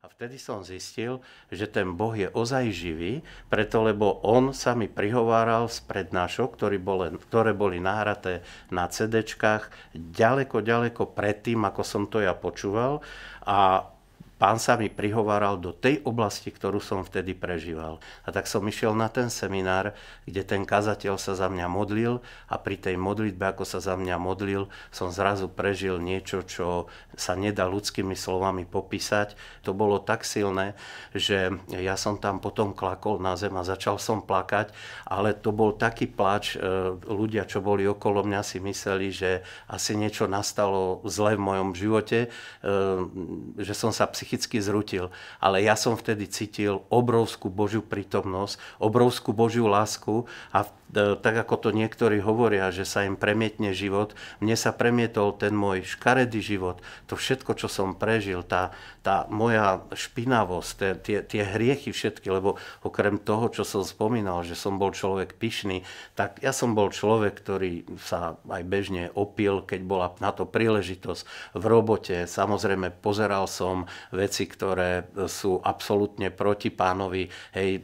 A vtedy som zistil, že ten Boh je ozaj živý, preto lebo on sa mi prihováral z prednášok, ktoré boli, ktoré boli nahraté na CD-čkách ďaleko, ďaleko predtým, ako som to ja počúval. A pán sa mi prihováral do tej oblasti, ktorú som vtedy prežíval. A tak som išiel na ten seminár, kde ten kazateľ sa za mňa modlil a pri tej modlitbe, ako sa za mňa modlil, som zrazu prežil niečo, čo sa nedá ľudskými slovami popísať. To bolo tak silné, že ja som tam potom klakol na zem a začal som plakať, ale to bol taký pláč, e, ľudia, čo boli okolo mňa, si mysleli, že asi niečo nastalo zle v mojom živote, e, že som sa psychicky psychicky zrutil, ale ja som vtedy cítil obrovskú Božiu prítomnosť, obrovskú Božiu lásku a E, tak ako to niektorí hovoria, že sa im premietne život, mne sa premietol ten môj škaredý život, to všetko, čo som prežil, tá, tá moja špinavosť, tie, tie hriechy všetky, lebo okrem toho, čo som spomínal, že som bol človek pyšný, tak ja som bol človek, ktorý sa aj bežne opil, keď bola na to príležitosť v robote. Samozrejme, pozeral som veci, ktoré sú absolútne proti pánovi, hej, e,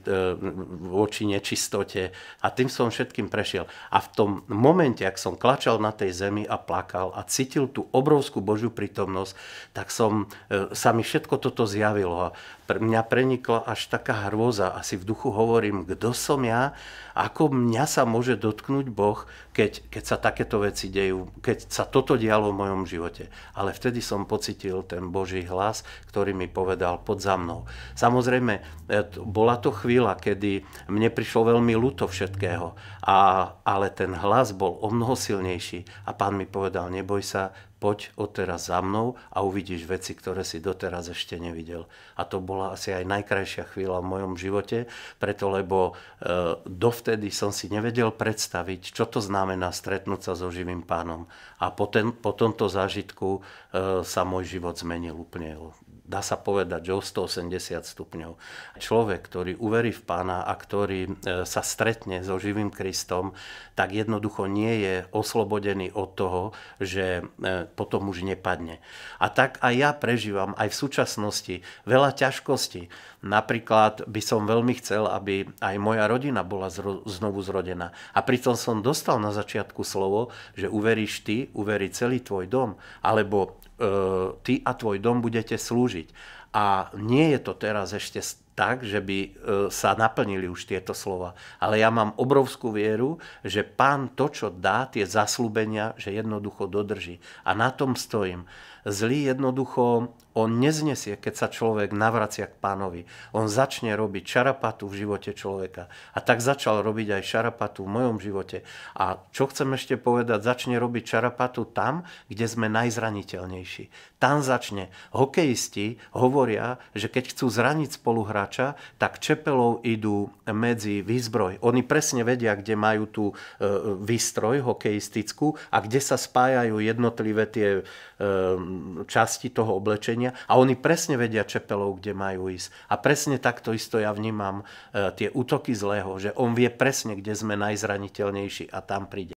voči nečistote a tým som všetkým prešiel. A v tom momente, ak som klačal na tej zemi a plakal a cítil tú obrovskú Božiu prítomnosť, tak som, e, sa mi všetko toto zjavilo. A pre mňa prenikla až taká hrôza. Asi v duchu hovorím, kto som ja, ako mňa sa môže dotknúť Boh, keď, keď sa takéto veci dejú, keď sa toto dialo v mojom živote. Ale vtedy som pocitil ten Boží hlas, ktorý mi povedal, pod za mnou. Samozrejme, e, bola to chvíľa, kedy mne prišlo veľmi ľúto všetkého, a, ale ten hlas bol o mnoho silnejší a pán mi povedal, neboj sa, poď odteraz za mnou a uvidíš veci, ktoré si doteraz ešte nevidel. A to bola asi aj najkrajšia chvíľa v mojom živote, preto lebo e, dovtedy som si nevedel predstaviť, čo to znamená stretnúť sa so živým pánom. A po, ten, po tomto zážitku e, sa môj život zmenil úplne o dá sa povedať, že o 180 stupňov. Človek, ktorý uverí v pána a ktorý e, sa stretne so živým Kristom, tak jednoducho nie je oslobodený od toho, že e, potom už nepadne. A tak aj ja prežívam aj v súčasnosti veľa ťažkostí. Napríklad by som veľmi chcel, aby aj moja rodina bola zro- znovu zrodená. A pritom som dostal na začiatku slovo, že uveríš ty, uverí celý tvoj dom. Alebo E, ty a tvoj dom budete slúžiť. A nie je to teraz ešte tak, že by e, sa naplnili už tieto slova. Ale ja mám obrovskú vieru, že pán to, čo dá, tie zaslúbenia, že jednoducho dodrží. A na tom stojím. Zlý jednoducho on neznesie, keď sa človek navracia k pánovi. On začne robiť šarapatu v živote človeka. A tak začal robiť aj šarapatu v mojom živote. A čo chcem ešte povedať, začne robiť šarapatu tam, kde sme najzraniteľnejší. Tam začne. Hokejisti hovoria, že keď chcú zraniť spoluhráča, hráča, tak čepelou idú medzi výzbroj. Oni presne vedia, kde majú tú e, výstroj hokejistickú a kde sa spájajú jednotlivé tie e, časti toho oblečenia a oni presne vedia čepelou, kde majú ísť. A presne takto isto ja vnímam e, tie útoky zlého, že on vie presne, kde sme najzraniteľnejší a tam príde.